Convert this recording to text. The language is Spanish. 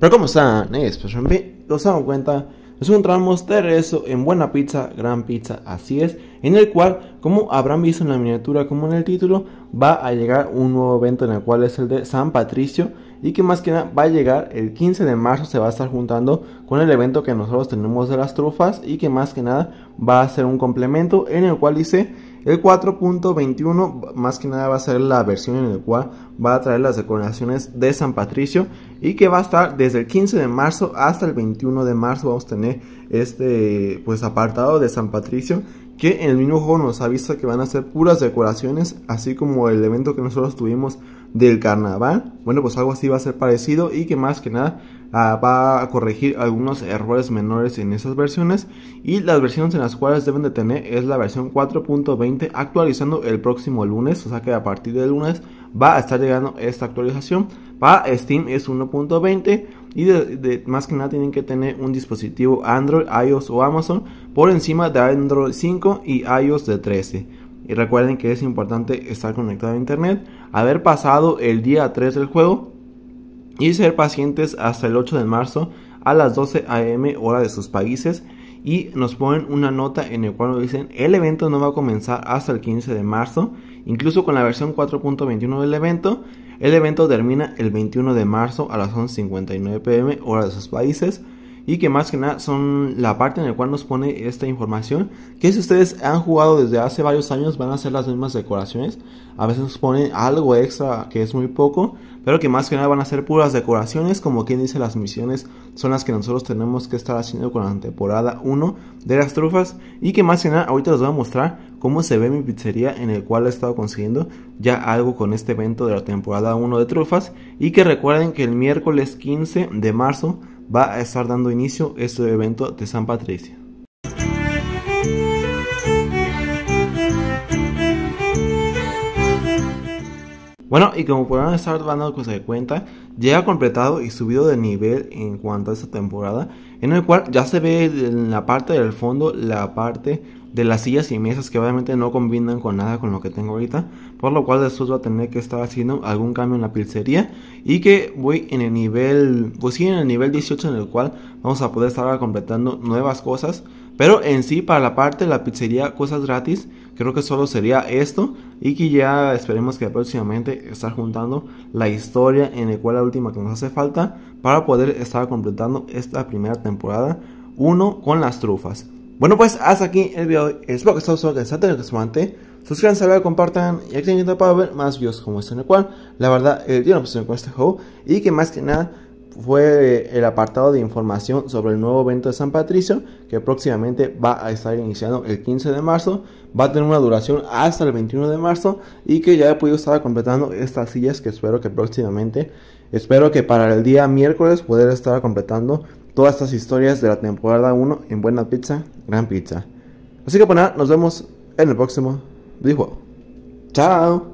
Pero como están, eh, pues, Expression cuenta, nos encontramos de regreso en Buena Pizza, Gran Pizza, así es, en el cual como habrán visto en la miniatura como en el título, va a llegar un nuevo evento en el cual es el de San Patricio y que más que nada va a llegar el 15 de marzo, se va a estar juntando con el evento que nosotros tenemos de las trufas y que más que nada va a ser un complemento en el cual dice el 4.21 más que nada va a ser la versión en el cual va a traer las decoraciones de San Patricio y que va a estar desde el 15 de marzo hasta el 21 de marzo vamos a tener este pues apartado de San Patricio que en el mismo juego nos avisa que van a ser puras decoraciones, así como el evento que nosotros tuvimos del carnaval. Bueno, pues algo así va a ser parecido y que más que nada ah, va a corregir algunos errores menores en esas versiones. Y las versiones en las cuales deben de tener es la versión 4.20 actualizando el próximo lunes, o sea que a partir del lunes va a estar llegando esta actualización. Para Steam es 1.20 y más que nada tienen que tener un dispositivo Android, iOS o Amazon por encima de Android 5 y iOS de 13. Y recuerden que es importante estar conectado a internet, haber pasado el día 3 del juego y ser pacientes hasta el 8 de marzo a las 12 am hora de sus países y nos ponen una nota en el cual nos dicen el evento no va a comenzar hasta el 15 de marzo, incluso con la versión 4.21 del evento, el evento termina el 21 de marzo a las 11.59 pm hora de sus países y que más que nada son la parte en la cual nos pone esta información que si ustedes han jugado desde hace varios años van a ser las mismas decoraciones a veces nos ponen algo extra que es muy poco pero que más que nada van a ser puras decoraciones como quien dice las misiones son las que nosotros tenemos que estar haciendo con la temporada 1 de las trufas y que más que nada ahorita les voy a mostrar cómo se ve mi pizzería en el cual he estado consiguiendo ya algo con este evento de la temporada 1 de trufas y que recuerden que el miércoles 15 de marzo va a estar dando inicio este evento de San Patricio. Bueno, y como podrán estar dando pues, de cuenta, llega completado y subido de nivel en cuanto a esta temporada, en el cual ya se ve en la parte del fondo la parte de las sillas y mesas que obviamente no combinan con nada con lo que tengo ahorita, por lo cual después va a tener que estar haciendo algún cambio en la pizzería y que voy en el nivel, pues sí, en el nivel 18 en el cual vamos a poder estar completando nuevas cosas, pero en sí para la parte de la pizzería cosas gratis, creo que solo sería esto y que ya esperemos que próximamente estar juntando la historia en el cual la última que nos hace falta para poder estar completando esta primera temporada 1 con las trufas. Bueno, pues hasta aquí el video de hoy. Espero que os haya gustado, que Suscríbanse compartan y activen para ver más videos como este en el cual, la verdad, el día no en con este juego y que más que nada fue el apartado de información sobre el nuevo evento de San Patricio que próximamente va a estar iniciando el 15 de marzo, va a tener una duración hasta el 21 de marzo y que ya he podido estar completando estas sillas que espero que próximamente, espero que para el día miércoles poder estar completando todas estas historias de la temporada 1 en Buena Pizza, Gran Pizza. Así que nada. nos vemos en el próximo video. ¡Chao!